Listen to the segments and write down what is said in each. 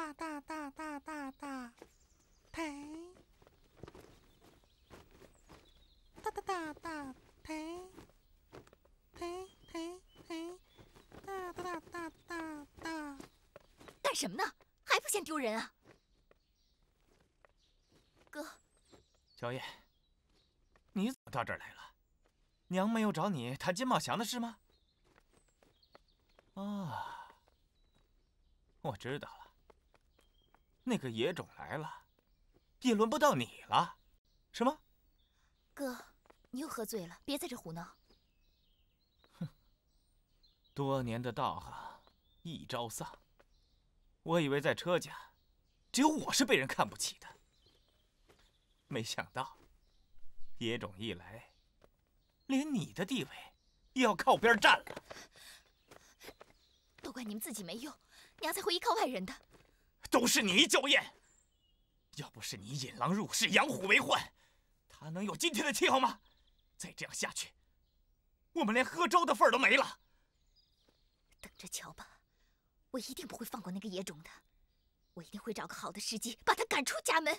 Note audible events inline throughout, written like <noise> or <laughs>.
大大大大大大，赔！哒哒哒哒赔赔赔赔！哒哒哒哒哒哒！干什么呢？还不嫌丢人啊？哥，小叶，你怎么到这儿来了？娘没有找你谈金茂祥的事吗？啊，我知道了。那个野种来了，也轮不到你了。什么？哥，你又喝醉了，别在这胡闹。哼，多年的道行一朝丧。我以为在车家，只有我是被人看不起的，没想到野种一来，连你的地位也要靠边站了。都怪你们自己没用，娘才会依靠外人的。都是你娇艳，要不是你引狼入室、养虎为患，他能有今天的气候吗？再这样下去，我们连喝粥的份儿都没了。等着瞧吧，我一定不会放过那个野种的，我一定会找个好的时机把他赶出家门。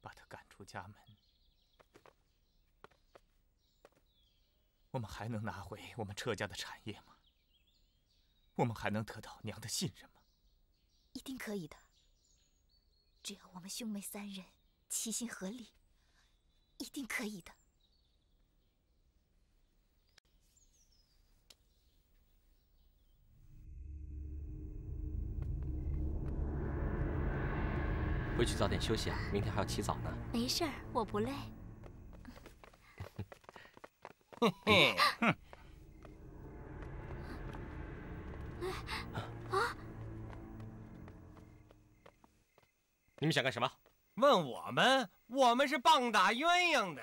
把他赶出家门，我们还能拿回我们车家的产业吗？我们还能得到娘的信任吗？一定可以的。只要我们兄妹三人齐心合力，一定可以的。回去早点休息啊，明天还要起早呢。没事儿，我不累。<laughs> 啊！你们想干什么？问我们？我们是棒打鸳鸯的。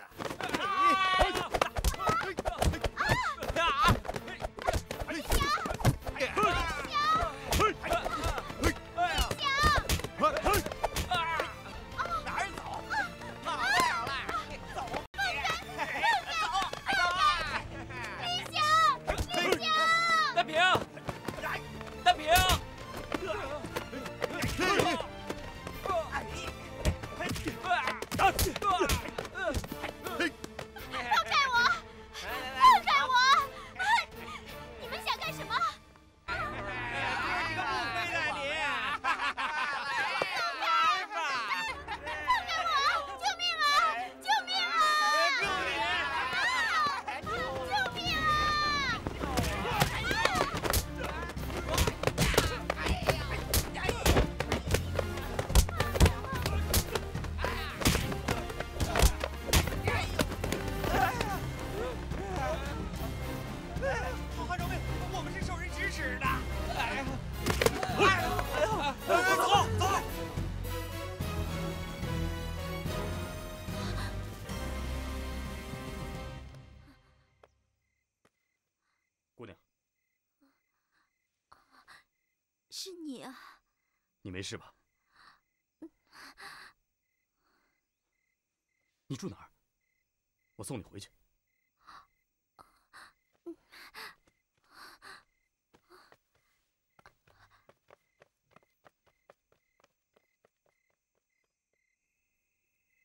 是你啊！你没事吧？你住哪儿？我送你回去。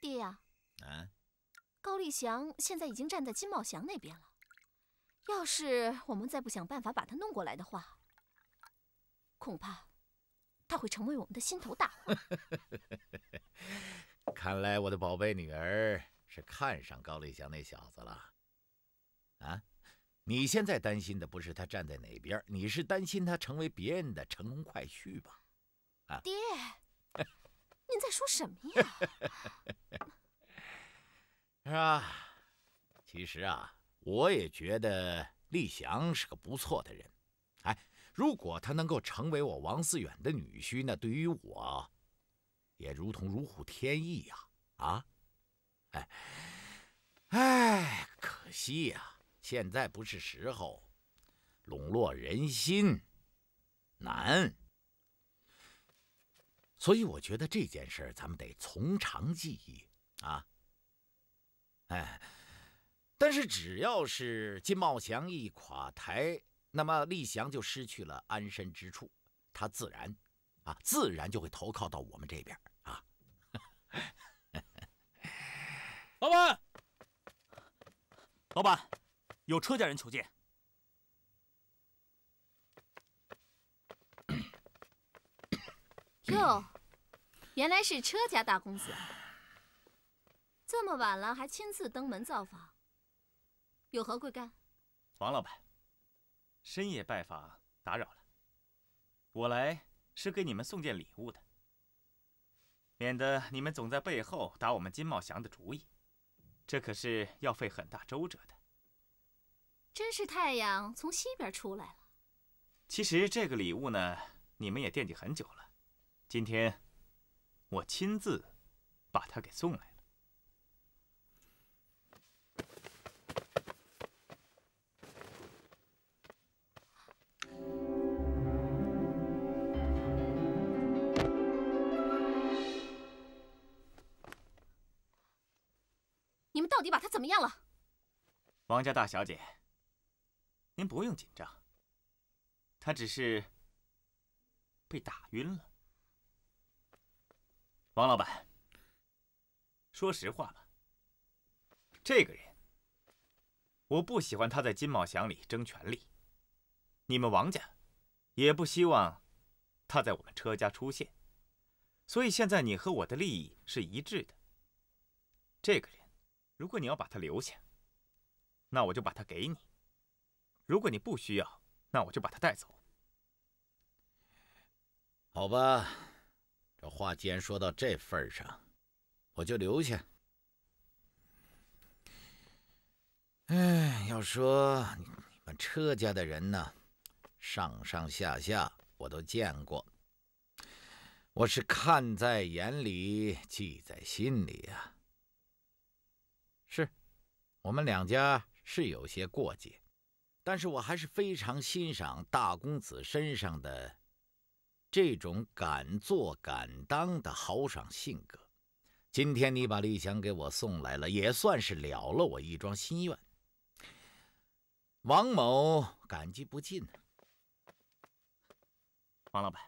爹呀！高丽祥现在已经站在金茂祥那边了，要是我们再不想办法把他弄过来的话，恐怕他会成为我们的心头大患。<laughs> 看来我的宝贝女儿是看上高丽祥那小子了。啊，你现在担心的不是他站在哪边，你是担心他成为别人的乘龙快婿吧？啊，爹，<laughs> 您在说什么呀？<laughs> 是啊，其实啊，我也觉得丽祥是个不错的人。如果他能够成为我王思远的女婿，那对于我，也如同如虎添翼呀！啊，哎，哎，可惜呀，现在不是时候，笼络人心难。所以我觉得这件事咱们得从长计议啊。哎，但是只要是金茂祥一垮台。那么立祥就失去了安身之处，他自然，啊，自然就会投靠到我们这边啊。<laughs> 老板，老板，有车家人求见。<coughs> 哟，原来是车家大公子，这么晚了还亲自登门造访，有何贵干？王老板。深夜拜访，打扰了。我来是给你们送件礼物的，免得你们总在背后打我们金茂祥的主意，这可是要费很大周折的。真是太阳从西边出来了。其实这个礼物呢，你们也惦记很久了，今天我亲自把它给送来。到底把他怎么样了，王家大小姐，您不用紧张，他只是被打晕了。王老板，说实话吧，这个人我不喜欢他在金茂祥里争权力，你们王家也不希望他在我们车家出现，所以现在你和我的利益是一致的，这个人。如果你要把他留下，那我就把他给你；如果你不需要，那我就把他带走。好吧，这话既然说到这份上，我就留下。哎，要说你们车家的人呢，上上下下我都见过，我是看在眼里，记在心里啊。我们两家是有些过节，但是我还是非常欣赏大公子身上的这种敢作敢当的豪爽性格。今天你把丽香给我送来了，也算是了了我一桩心愿。王某感激不尽呢。王老板，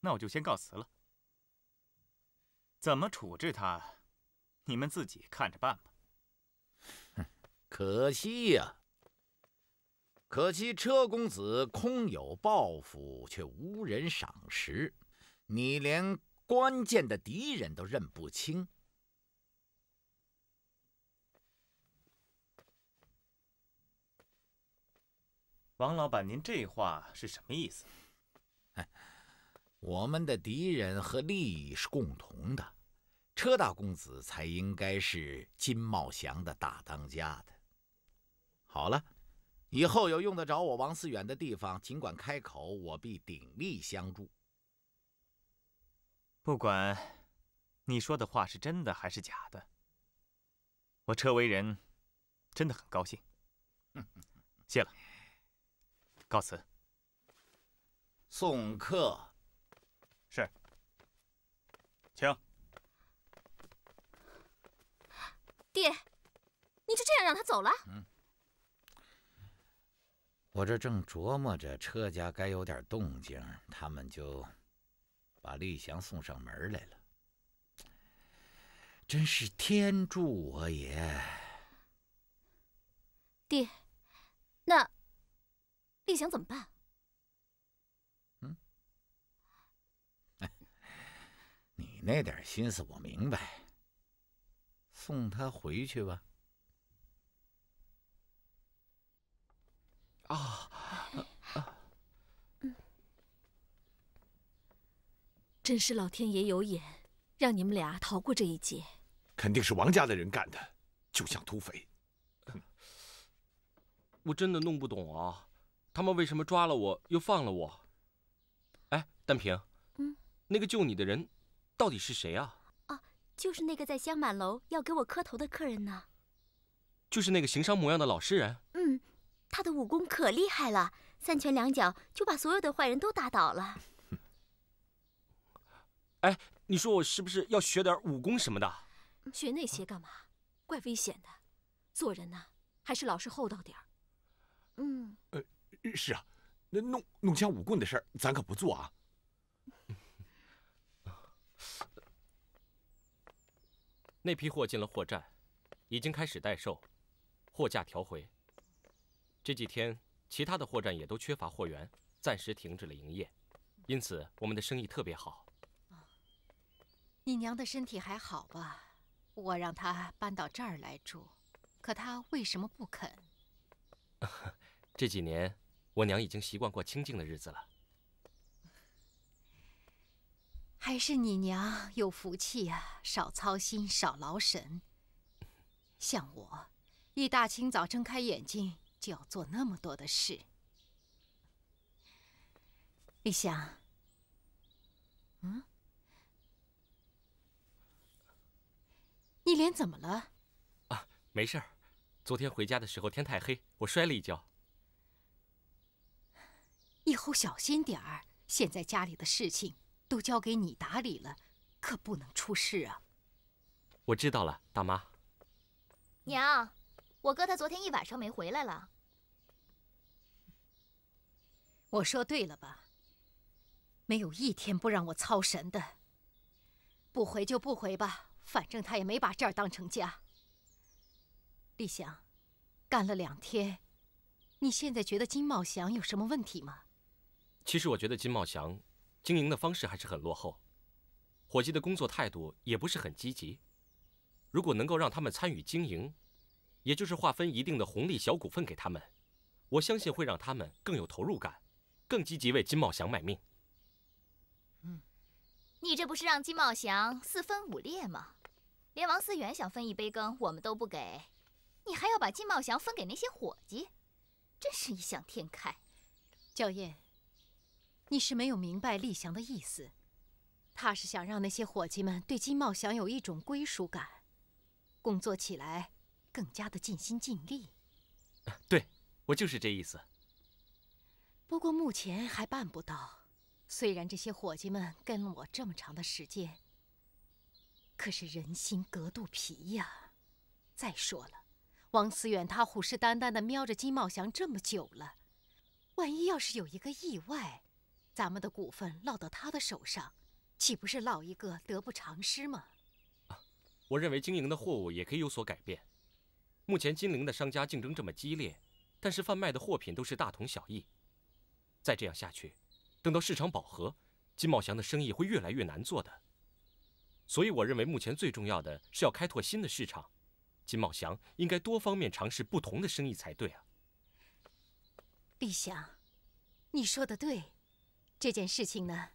那我就先告辞了。怎么处置他，你们自己看着办吧。可惜呀，可惜车公子空有抱负，却无人赏识。你连关键的敌人都认不清。王老板，您这话是什么意思？我们的敌人和利益是共同的，车大公子才应该是金茂祥的大当家的。好了，以后有用得着我王思远的地方，尽管开口，我必鼎力相助。不管你说的话是真的还是假的，我车为人真的很高兴。谢了，告辞。送客。是，请。爹，你就这样让他走了？我这正琢磨着车家该有点动静，他们就把立祥送上门来了，真是天助我也！爹，那立祥怎么办？嗯，<laughs> 你那点心思我明白，送他回去吧。啊，嗯，真是老天爷有眼，让你们俩逃过这一劫。肯定是王家的人干的，就像土匪。我真的弄不懂啊，他们为什么抓了我又放了我？哎，丹平，嗯，那个救你的人，到底是谁啊？哦，就是那个在香满楼要给我磕头的客人呢。就是那个行商模样的老实人。嗯。他的武功可厉害了，三拳两脚就把所有的坏人都打倒了。哎，你说我是不是要学点武功什么的？学那些干嘛？怪危险的。做人呢，还是老实厚道点儿。嗯，呃，是啊，那弄弄枪舞棍的事儿，咱可不做啊。那批货进了货栈，已经开始代售，货价调回。这几天，其他的货站也都缺乏货源，暂时停止了营业，因此我们的生意特别好。你娘的身体还好吧？我让她搬到这儿来住，可她为什么不肯？<laughs> 这几年，我娘已经习惯过清静的日子了。还是你娘有福气呀，少操心，少劳神。像我，一大清早睁开眼睛。就要做那么多的事，李香，嗯，你脸怎么了？啊，没事儿。昨天回家的时候天太黑，我摔了一跤。以后小心点儿。现在家里的事情都交给你打理了，可不能出事啊！我知道了，大妈。娘，我哥他昨天一晚上没回来了。我说对了吧？没有一天不让我操神的。不回就不回吧，反正他也没把这儿当成家。立祥，干了两天，你现在觉得金茂祥有什么问题吗？其实我觉得金茂祥经营的方式还是很落后，伙计的工作态度也不是很积极。如果能够让他们参与经营，也就是划分一定的红利小股份给他们，我相信会让他们更有投入感。更积极为金茂祥卖命。嗯，你这不是让金茂祥四分五裂吗？连王思远想分一杯羹，我们都不给，你还要把金茂祥分给那些伙计，真是异想天开。娇艳，你是没有明白立祥的意思，他是想让那些伙计们对金茂祥有一种归属感，工作起来更加的尽心尽力。对，我就是这意思。不过目前还办不到。虽然这些伙计们跟了我这么长的时间，可是人心隔肚皮呀。再说了，王思远他虎视眈眈地瞄着金茂祥这么久了，万一要是有一个意外，咱们的股份落到他的手上，岂不是落一个得不偿失吗？我认为经营的货物也可以有所改变。目前金陵的商家竞争这么激烈，但是贩卖的货品都是大同小异。再这样下去，等到市场饱和，金茂祥的生意会越来越难做的。所以我认为目前最重要的是要开拓新的市场，金茂祥应该多方面尝试不同的生意才对啊。碧祥，你说的对，这件事情呢，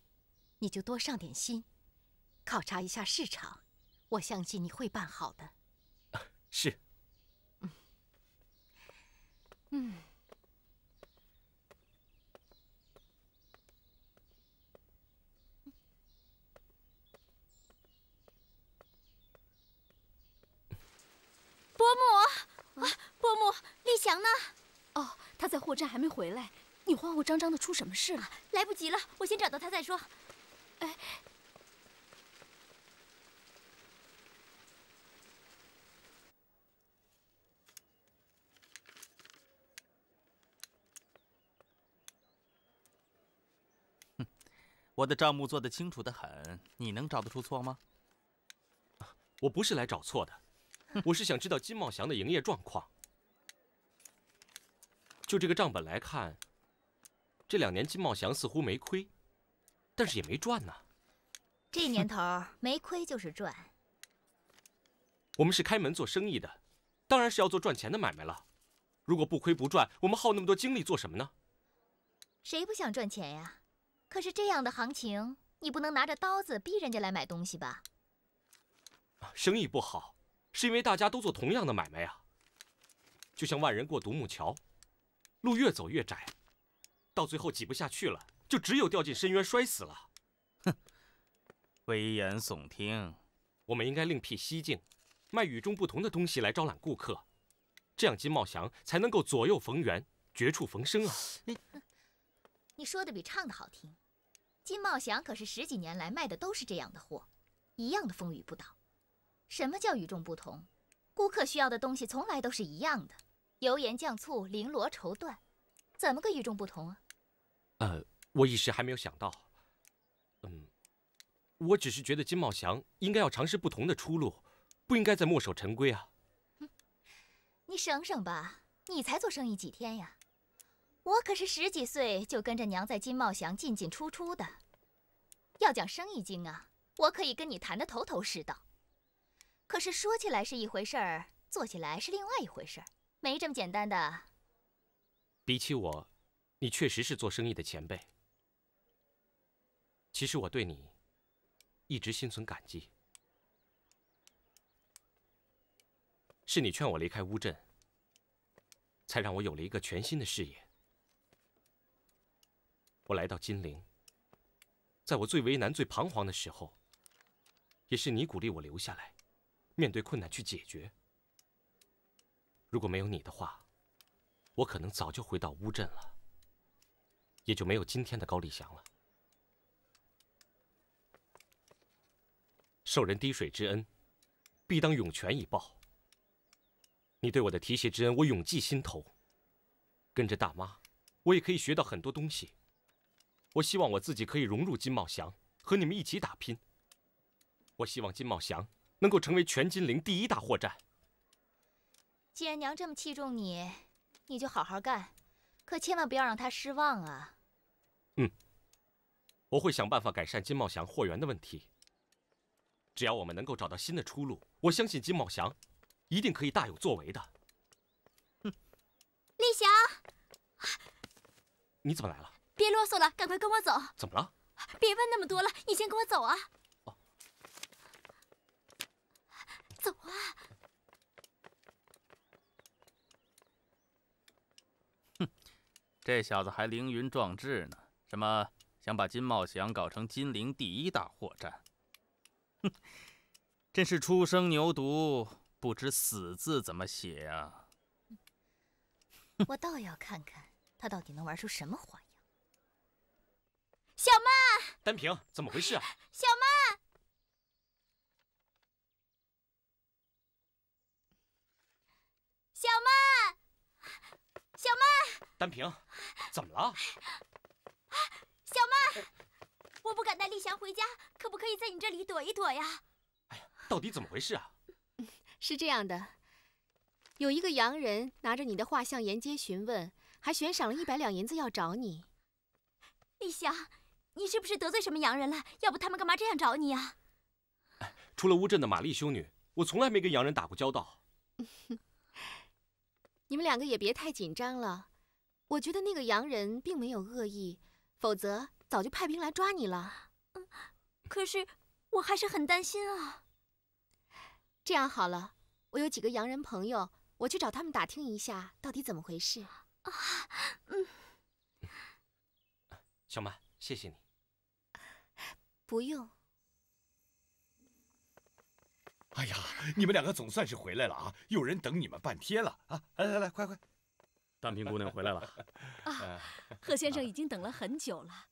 你就多上点心，考察一下市场，我相信你会办好的。<laughs> 是。嗯。他在货站还没回来，你慌慌张张的，出什么事了？来不及了，我先找到他再说。哎，我的账目做得清楚的很，你能找得出错吗？我不是来找错的，<laughs> 我是想知道金茂祥的营业状况。就这个账本来看，这两年金茂祥似乎没亏，但是也没赚呢。这年头没亏就是赚。我们是开门做生意的，当然是要做赚钱的买卖了。如果不亏不赚，我们耗那么多精力做什么呢？谁不想赚钱呀？可是这样的行情，你不能拿着刀子逼人家来买东西吧？生意不好，是因为大家都做同样的买卖啊，就像万人过独木桥。路越走越窄，到最后挤不下去了，就只有掉进深渊摔死了。哼，危言耸听。我们应该另辟蹊径，卖与众不同的东西来招揽顾客，这样金茂祥才能够左右逢源，绝处逢生啊！你，你说的比唱的好听。金茂祥可是十几年来卖的都是这样的货，一样的风雨不倒。什么叫与众不同？顾客需要的东西从来都是一样的。油盐酱醋、绫罗绸缎，怎么个与众不同啊？呃，我一时还没有想到。嗯，我只是觉得金茂祥应该要尝试不同的出路，不应该再墨守成规啊。你省省吧，你才做生意几天呀？我可是十几岁就跟着娘在金茂祥进进出出的。要讲生意经啊，我可以跟你谈的头头是道。可是说起来是一回事儿，做起来是另外一回事儿。没这么简单的。比起我，你确实是做生意的前辈。其实我对你一直心存感激，是你劝我离开乌镇，才让我有了一个全新的事业。我来到金陵，在我最为难、最彷徨的时候，也是你鼓励我留下来，面对困难去解决。如果没有你的话，我可能早就回到乌镇了，也就没有今天的高丽祥了。受人滴水之恩，必当涌泉以报。你对我的提携之恩，我永记心头。跟着大妈，我也可以学到很多东西。我希望我自己可以融入金茂祥，和你们一起打拼。我希望金茂祥能够成为全金陵第一大货站。既然娘这么器重你，你就好好干，可千万不要让她失望啊！嗯，我会想办法改善金茂祥货源的问题。只要我们能够找到新的出路，我相信金茂祥一定可以大有作为的。嗯，丽祥，你怎么来了？别啰嗦了，赶快跟我走。怎么了？别问那么多了，你先跟我走啊！哦，走啊！这小子还凌云壮志呢，什么想把金茂祥搞成金陵第一大货栈？哼，真是初生牛犊不知死字怎么写啊！我倒要看看他到底能玩出什么花样。小曼，丹平，怎么回事啊？小曼，小曼。小曼，丹平，怎么了？啊，小曼，我不敢带丽祥回家，可不可以在你这里躲一躲呀？哎呀，到底怎么回事啊？是这样的，有一个洋人拿着你的画像沿街询问，还悬赏了一百两银子要找你。丽祥，你是不是得罪什么洋人了？要不他们干嘛这样找你啊？除了乌镇的玛丽修女，我从来没跟洋人打过交道。你们两个也别太紧张了，我觉得那个洋人并没有恶意，否则早就派兵来抓你了。嗯，可是我还是很担心啊。这样好了，我有几个洋人朋友，我去找他们打听一下到底怎么回事。啊，嗯。小曼，谢谢你。不用。哎呀，你们两个总算是回来了啊！有人等你们半天了啊！来来来，快快，丹萍姑娘回来了。<laughs> 啊，贺先生已经等了很久了，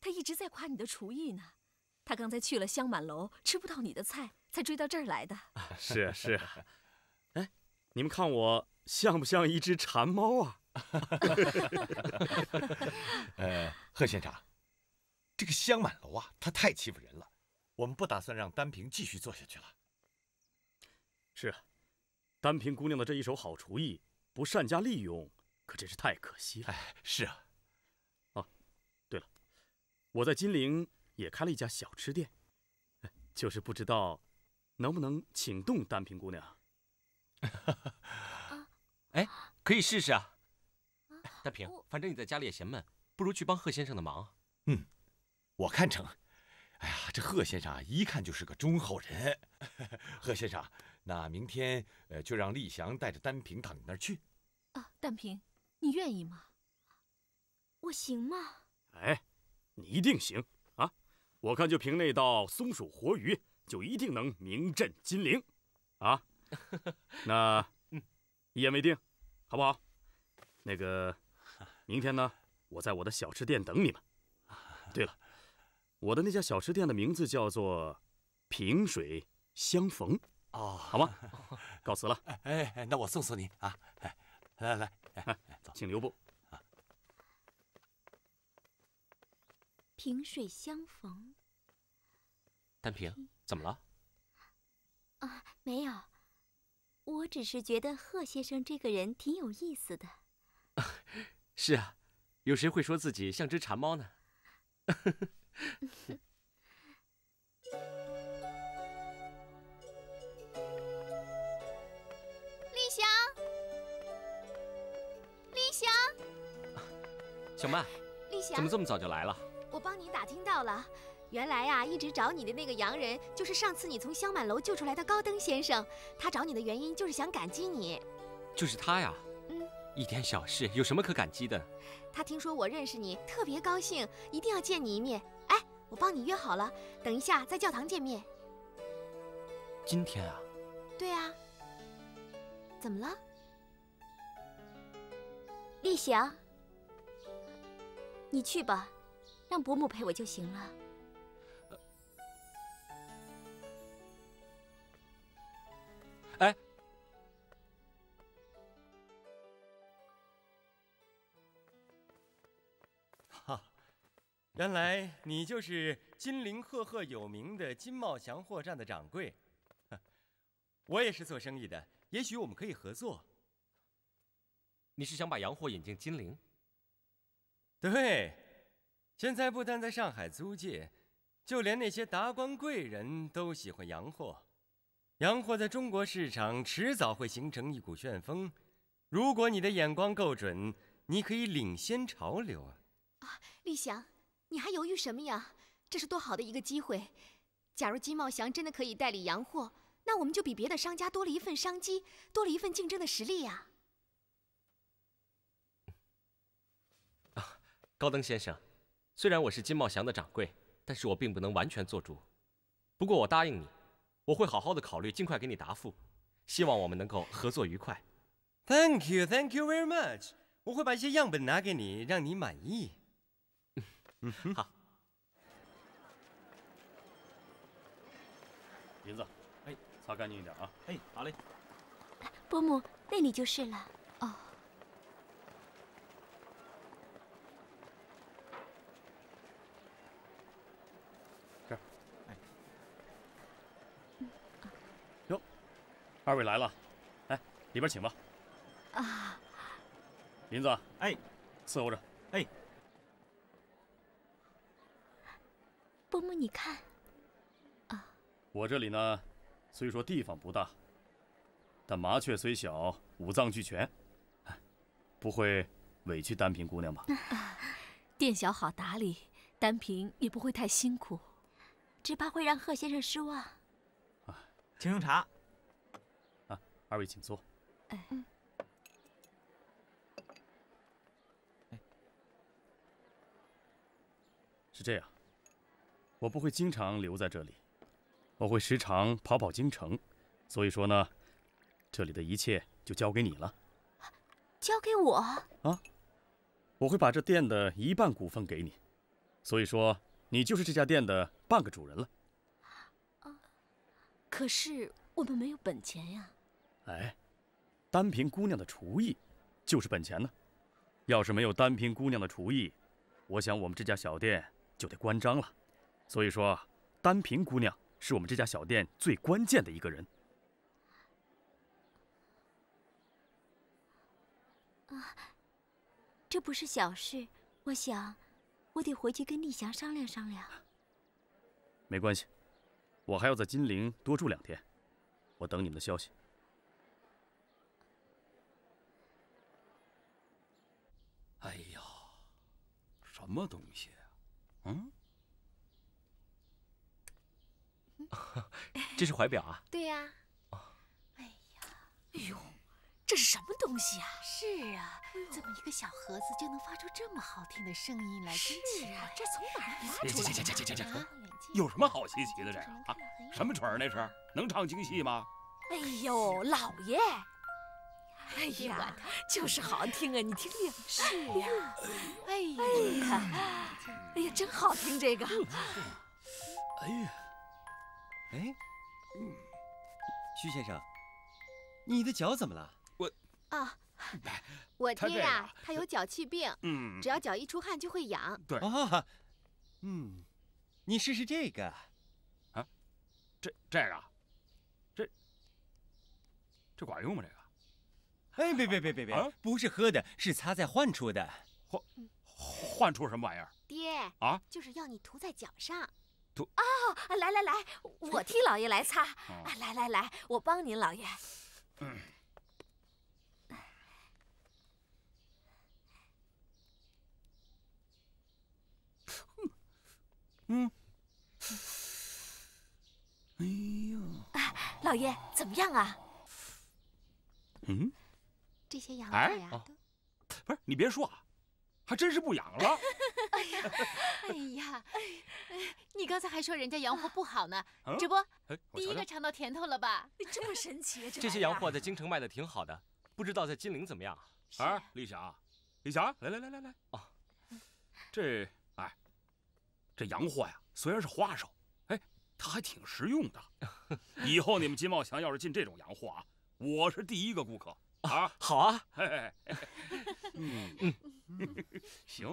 他一直在夸你的厨艺呢。他刚才去了香满楼，吃不到你的菜，才追到这儿来的。啊，是是。哎，你们看我像不像一只馋猫啊？<laughs> 呃，贺县长，这个香满楼啊，他太欺负人了，我们不打算让丹萍继续做下去了。是啊，丹平姑娘的这一手好厨艺，不善加利用，可真是太可惜了。是啊，哦，对了，我在金陵也开了一家小吃店，就是不知道能不能请动丹平姑娘。哎，可以试试啊。丹平，反正你在家里也闲闷，不如去帮贺先生的忙嗯，我看成。哎呀，这贺先生啊，一看就是个忠厚人。<laughs> 贺先生。那明天，呃，就让丽祥带着丹平到你那儿去。啊，丹平，你愿意吗？我行吗？哎，你一定行啊！我看就凭那道松鼠活鱼，就一定能名震金陵。啊，<laughs> 那，嗯，一言为定，好不好？那个，明天呢，我在我的小吃店等你们。<laughs> 对了，我的那家小吃店的名字叫做“萍水相逢”。哦，好吗？<laughs> 告辞了。哎，那我送送你啊。哎，来来，哎，走，请留步啊。萍水相逢，丹萍，怎么了？啊，没有，我只是觉得贺先生这个人挺有意思的。<laughs> 是啊，有谁会说自己像只馋猫呢？<laughs> 小曼，立霞，怎么这么早就来了？我帮你打听到了，原来呀，一直找你的那个洋人，就是上次你从香满楼救出来的高登先生。他找你的原因，就是想感激你。就是他呀。嗯，一点小事，有什么可感激的？他听说我认识你，特别高兴，一定要见你一面。哎，我帮你约好了，等一下在教堂见面。今天啊。对啊。怎么了？立霞。你去吧，让伯母陪我就行了。哎，哈，原来你就是金陵赫赫有名的金茂祥货栈的掌柜。我也是做生意的，也许我们可以合作。你是想把洋货引进金陵？对，现在不但在上海租界，就连那些达官贵人都喜欢洋货。洋货在中国市场迟早会形成一股旋风，如果你的眼光够准，你可以领先潮流啊！啊，立祥，你还犹豫什么呀？这是多好的一个机会！假如金茂祥真的可以代理洋货，那我们就比别的商家多了一份商机，多了一份竞争的实力呀！高登先生，虽然我是金茂祥的掌柜，但是我并不能完全做主。不过我答应你，我会好好的考虑，尽快给你答复。希望我们能够合作愉快。Thank you, thank you very much。我会把一些样本拿给你，让你满意。嗯嗯，好。银子，哎，擦干净一点啊。哎，好嘞。伯母，那里就是了。二位来了，哎，里边请吧。啊，林子，哎，伺候着，哎。伯母，你看，啊，我这里呢，虽说地方不大，但麻雀虽小，五脏俱全，不会委屈丹萍姑娘吧？啊，店小好打理，丹萍也不会太辛苦，只怕会让贺先生失望。啊，请用茶。二位请坐。哎，是这样，我不会经常留在这里，我会时常跑跑京城，所以说呢，这里的一切就交给你了。交给我？啊，我会把这店的一半股份给你，所以说你就是这家店的半个主人了。啊，可是我们没有本钱呀。哎，单凭姑娘的厨艺就是本钱呢。要是没有单凭姑娘的厨艺，我想我们这家小店就得关张了。所以说，单凭姑娘是我们这家小店最关键的一个人。啊，这不是小事。我想，我得回去跟丽祥商量商量。没关系，我还要在金陵多住两天，我等你们的消息。什么东西啊？嗯，<laughs> 这是怀表啊。对呀。啊！哎呀，哎呦，这是什么东西啊？是啊，怎么一个小盒子就能发出这么好听的声音来？是啊，这从哪儿拿来的？去去去去去有什么好稀奇的这是啊？什么曲儿那是？能唱京戏吗？哎呦，老爷！哎呀，就是好听啊！你听听。是呀，哎呀，哎呀，真好听这个。哎呀，哎，徐先生，你的脚怎么了？我啊，我爹呀，他有脚气病，只要脚一出汗就会痒。对。啊嗯，你试试这个，啊，这这个，这这管用吗？这个？哎，别别别别别！不是喝的，是擦在患处的。患患处什么玩意儿？爹啊，就是要你涂在脚上。涂啊！来来来，我替老爷来擦。啊、来来来，我帮您，老爷。嗯，哎呦！啊，老爷怎么样啊？嗯。这些洋货呀，不是你别说啊，还真是不养了。<laughs> 哎呀，哎呀，你刚才还说人家洋货不好呢，这不第一个尝到甜头了吧？这么神奇啊！<laughs> 这些洋货在京城卖的挺好的，不知道在金陵怎么样。啊，李霞，李霞，来来来来来，啊，这哎，这洋货呀，虽然是花哨，哎，它还挺实用的。<laughs> 以后你们金茂祥要是进这种洋货啊，我是第一个顾客。啊，好啊，嗯嗯，行，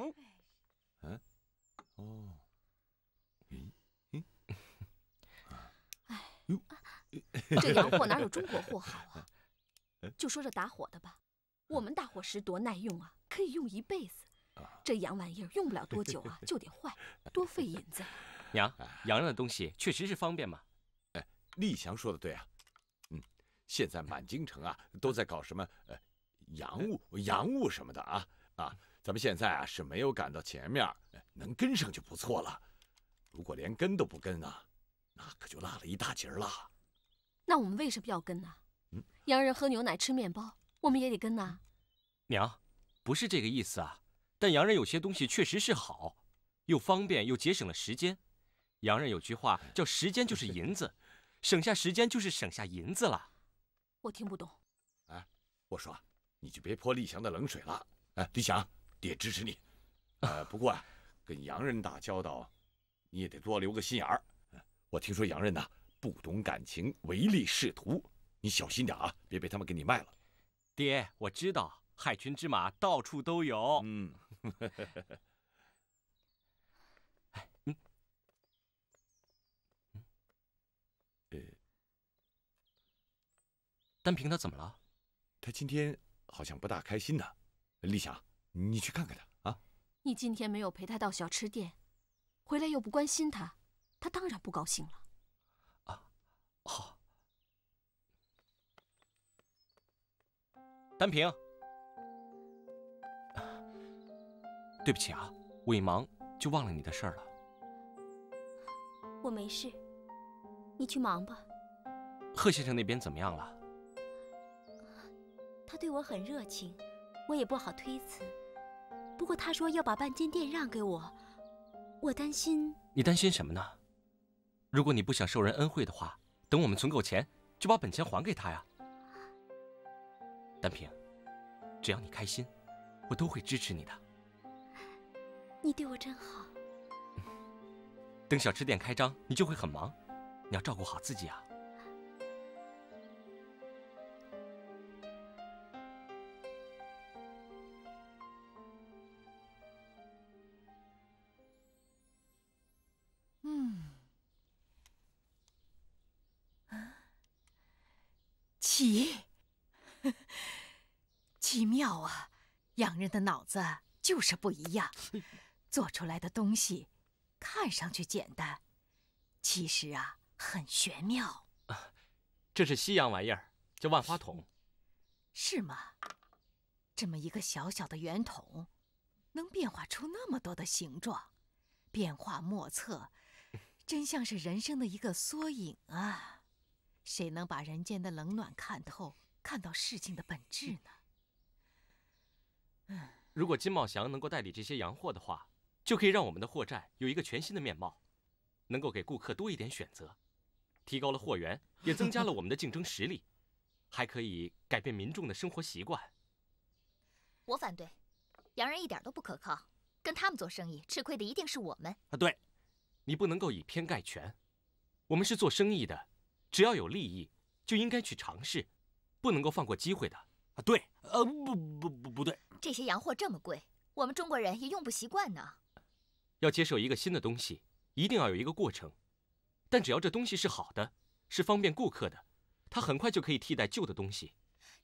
嗯，哦，嗯哎呦，这洋货哪有中国货好啊？<laughs> 就说这打火的吧，我们打火石多耐用啊，可以用一辈子。这洋玩意儿用不了多久啊，就得坏，多费银 <laughs> 子。<laughs> 娘，洋人的东西确实是方便嘛。哎，立祥说的对啊。现在满京城啊，都在搞什么呃，洋务、洋务什么的啊啊！咱们现在啊是没有赶到前面，能跟上就不错了。如果连跟都不跟呢，那可就落了一大截了。那我们为什么要跟呢？嗯，洋人喝牛奶、吃面包，我们也得跟呐。娘，不是这个意思啊。但洋人有些东西确实是好，又方便又节省了时间。洋人有句话叫“时间就是银子”，省下时间就是省下银子了。我听不懂。哎，我说，你就别泼立祥的冷水了。哎，立祥，爹支持你。呃，不过啊，跟洋人打交道，你也得多留个心眼儿。我听说洋人呐，不懂感情，唯利是图。你小心点啊，别被他们给你卖了。爹，我知道，害群之马到处都有。嗯。<laughs> 单平，他怎么了？他今天好像不大开心呢。丽霞，你去看看他啊。你今天没有陪他到小吃店，回来又不关心他，他当然不高兴了。啊，好。单平，对不起啊，我一忙就忘了你的事儿了。我没事，你去忙吧。贺先生那边怎么样了？他对我很热情，我也不好推辞。不过他说要把半间店让给我，我担心。你担心什么呢？如果你不想受人恩惠的话，等我们存够钱，就把本钱还给他呀。丹平，只要你开心，我都会支持你的。你对我真好。等小吃店开张，你就会很忙，你要照顾好自己啊。人的脑子就是不一样，做出来的东西，看上去简单，其实啊很玄妙。这是西洋玩意儿，叫万花筒。是吗？这么一个小小的圆筒，能变化出那么多的形状，变化莫测，真像是人生的一个缩影啊！谁能把人间的冷暖看透，看到事情的本质呢？如果金茂祥能够代理这些洋货的话，就可以让我们的货站有一个全新的面貌，能够给顾客多一点选择，提高了货源，也增加了我们的竞争实力，还可以改变民众的生活习惯。我反对，洋人一点都不可靠，跟他们做生意吃亏的一定是我们。啊，对，你不能够以偏概全，我们是做生意的，只要有利益就应该去尝试，不能够放过机会的。啊，对，呃，不不不不对，这些洋货这么贵，我们中国人也用不习惯呢。要接受一个新的东西，一定要有一个过程。但只要这东西是好的，是方便顾客的，它很快就可以替代旧的东西。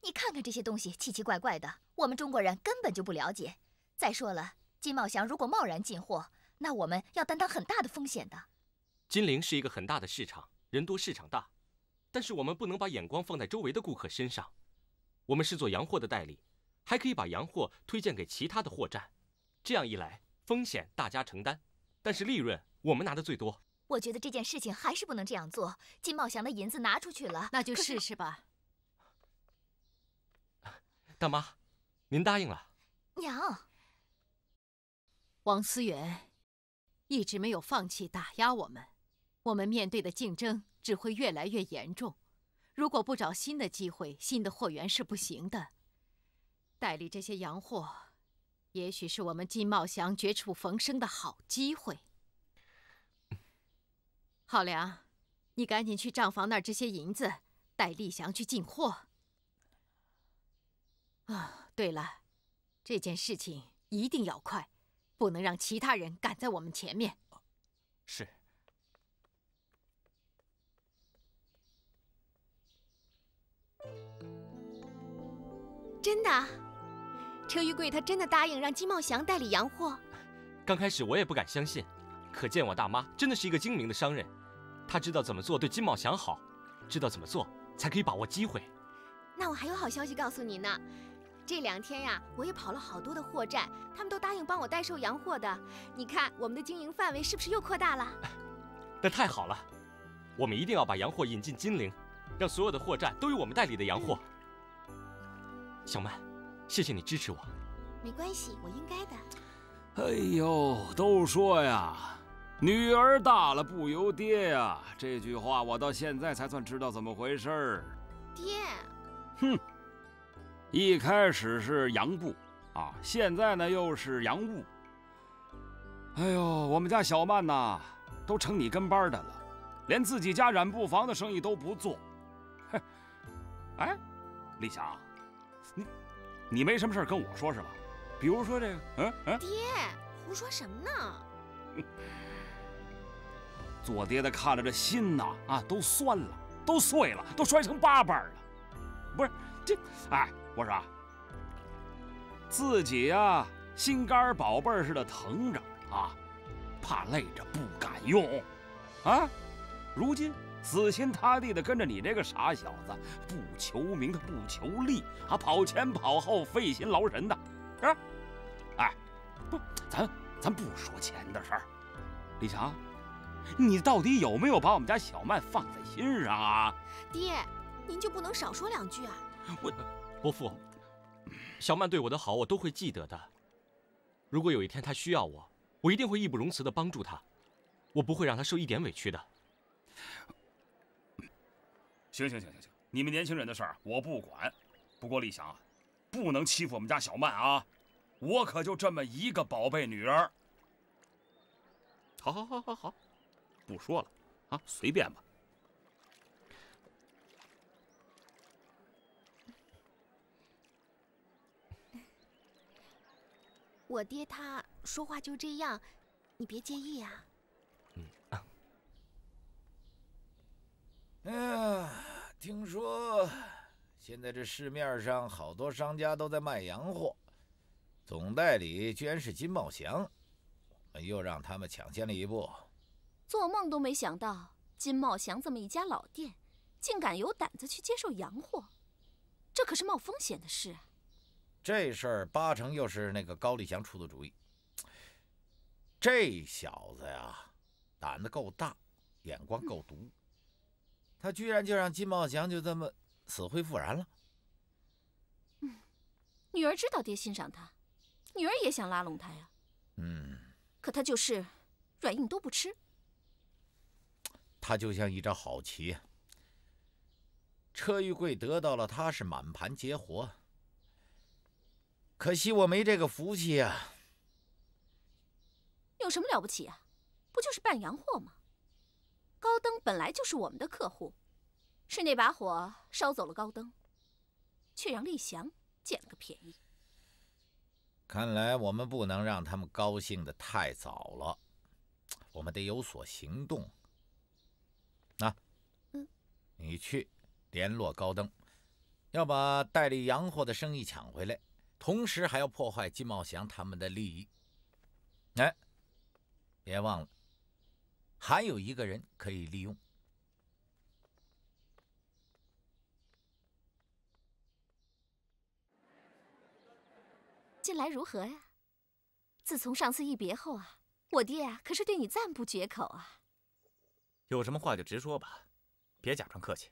你看看这些东西，奇奇怪怪的，我们中国人根本就不了解。再说了，金茂祥如果贸然进货，那我们要担当很大的风险的。金陵是一个很大的市场，人多市场大，但是我们不能把眼光放在周围的顾客身上。我们是做洋货的代理，还可以把洋货推荐给其他的货站，这样一来风险大家承担，但是利润我们拿的最多。我觉得这件事情还是不能这样做，金茂祥的银子拿出去了，那就试试吧。<laughs> 大妈，您答应了。娘，王思远一直没有放弃打压我们，我们面对的竞争只会越来越严重。如果不找新的机会、新的货源是不行的。代理这些洋货，也许是我们金茂祥绝处逢生的好机会。浩良，你赶紧去账房那儿支些银子，带立祥去进货。啊，对了，这件事情一定要快，不能让其他人赶在我们前面。是。真的，车玉贵他真的答应让金茂祥代理洋货。刚开始我也不敢相信，可见我大妈真的是一个精明的商人，她知道怎么做对金茂祥好，知道怎么做才可以把握机会。那我还有好消息告诉你呢，这两天呀，我也跑了好多的货栈，他们都答应帮我代售洋货的。你看我们的经营范围是不是又扩大了？<laughs> 那太好了，我们一定要把洋货引进金陵，让所有的货栈都有我们代理的洋货。小曼，谢谢你支持我。没关系，我应该的。哎呦，都说呀，女儿大了不由爹呀。这句话我到现在才算知道怎么回事儿。爹，哼，一开始是洋布啊，现在呢又是洋务。哎呦，我们家小曼呐，都成你跟班的了，连自己家染布房的生意都不做。哼，哎，丽霞。你没什么事跟我说是吧？比如说这个，嗯嗯，爹，胡说什么呢？做爹的看着这心呐，啊，都酸了，都碎了，都摔成八瓣了。不是这，哎，我说，自己呀，心肝宝贝似的疼着啊，怕累着不敢用，啊，如今。死心塌地的跟着你这个傻小子，不求名，他不求利，啊，跑前跑后，费心劳神的，啊，哎，不，咱咱不说钱的事儿，李强，你到底有没有把我们家小曼放在心上啊？爹，您就不能少说两句啊？我，伯父，小曼对我的好，我都会记得的。如果有一天她需要我，我一定会义不容辞地帮助她，我不会让她受一点委屈的。行行行行行，你们年轻人的事儿我不管。不过立祥，不能欺负我们家小曼啊！我可就这么一个宝贝女儿。好，好，好，好，好，不说了啊，随便吧。我爹他说话就这样，你别介意啊。呀，听说现在这市面上好多商家都在卖洋货，总代理居然是金茂祥，我们又让他们抢先了一步。做梦都没想到，金茂祥这么一家老店，竟敢有胆子去接受洋货，这可是冒风险的事。啊！这事儿八成又是那个高丽祥出的主意，这小子呀，胆子够大，眼光够毒。他居然就让金茂祥就这么死灰复燃了。嗯，女儿知道爹欣赏他，女儿也想拉拢他呀。嗯，可他就是软硬都不吃。他就像一张好棋，车玉贵得到了他是满盘皆活。可惜我没这个福气呀。有什么了不起呀？不就是办洋货吗？高登本来就是我们的客户，是那把火烧走了高登，却让厉翔捡了个便宜。看来我们不能让他们高兴的太早了，我们得有所行动。那，嗯，你去联络高登，要把代理洋货的生意抢回来，同时还要破坏金茂祥他们的利益。哎，别忘了。还有一个人可以利用。近来如何呀？自从上次一别后啊，我爹啊可是对你赞不绝口啊。有什么话就直说吧，别假装客气。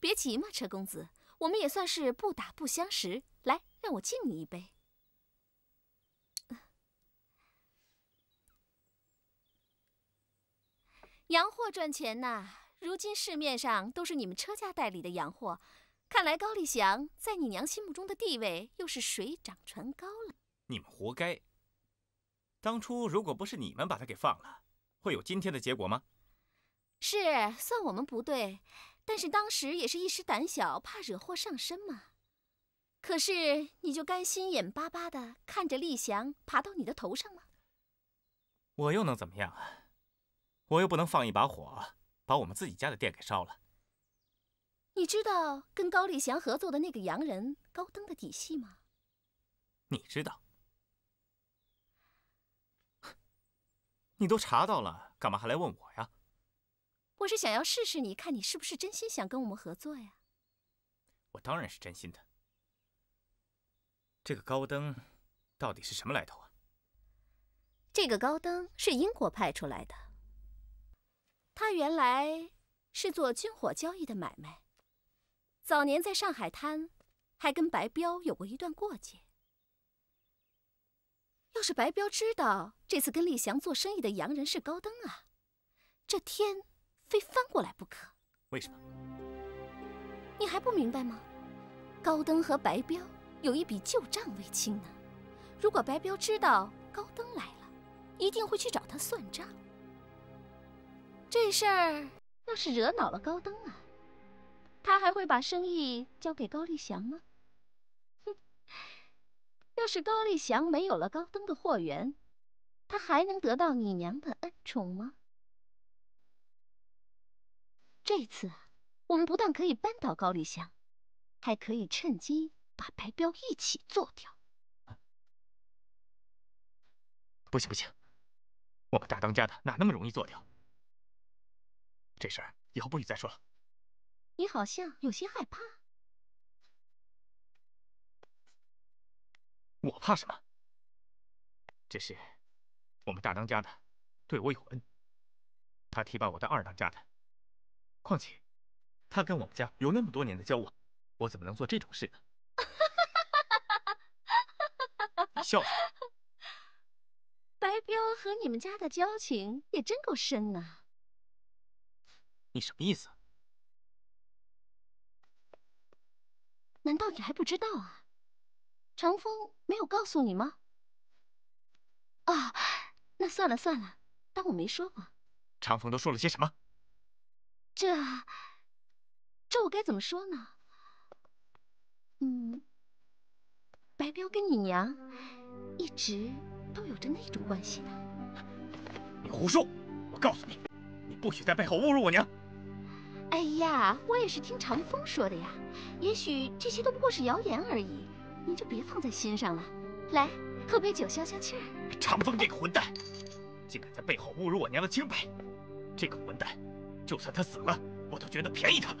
别急嘛，车公子，我们也算是不打不相识。来，让我敬你一杯。洋货赚钱呐！如今市面上都是你们车家代理的洋货，看来高丽祥在你娘心目中的地位又是水涨船高了。你们活该！当初如果不是你们把他给放了，会有今天的结果吗？是算我们不对，但是当时也是一时胆小，怕惹祸上身嘛。可是你就甘心眼巴巴的看着丽祥爬到你的头上吗？我又能怎么样啊？我又不能放一把火，把我们自己家的店给烧了。你知道跟高力祥合作的那个洋人高登的底细吗？你知道？你都查到了，干嘛还来问我呀？我是想要试试你，看你是不是真心想跟我们合作呀？我当然是真心的。这个高登到底是什么来头啊？这个高登是英国派出来的。他原来是做军火交易的买卖，早年在上海滩还跟白彪有过一段过节。要是白彪知道这次跟立祥做生意的洋人是高登啊，这天非翻过来不可。为什么？你还不明白吗？高登和白彪有一笔旧账未清呢。如果白彪知道高登来了，一定会去找他算账。这事儿要是惹恼了高登啊，他还会把生意交给高丽祥吗？哼，要是高丽祥没有了高登的货源，他还能得到你娘的恩宠吗？这次啊，我们不但可以扳倒高丽祥，还可以趁机把白彪一起做掉。不行不行，我们大当家的哪那么容易做掉？这事儿以后不许再说了。你好像有些害怕。我怕什么？只是我们大当家的对我有恩，他提拔我当二当家的。况且他跟我们家有那么多年的交往，我怎么能做这种事呢？<laughs> 你笑什么？白彪和你们家的交情也真够深啊。你什么意思？难道你还不知道啊？长风没有告诉你吗？啊，那算了算了，当我没说过。长风都说了些什么？这，这我该怎么说呢？嗯，白彪跟你娘一直都有着那种关系的。你胡说！我告诉你，你不许在背后侮辱我娘。哎呀，我也是听长风说的呀，也许这些都不过是谣言而已，您就别放在心上了。来，喝杯酒消消气。长风这个混蛋，竟敢在背后侮辱我娘的清白，这个混蛋，就算他死了，我都觉得便宜他了。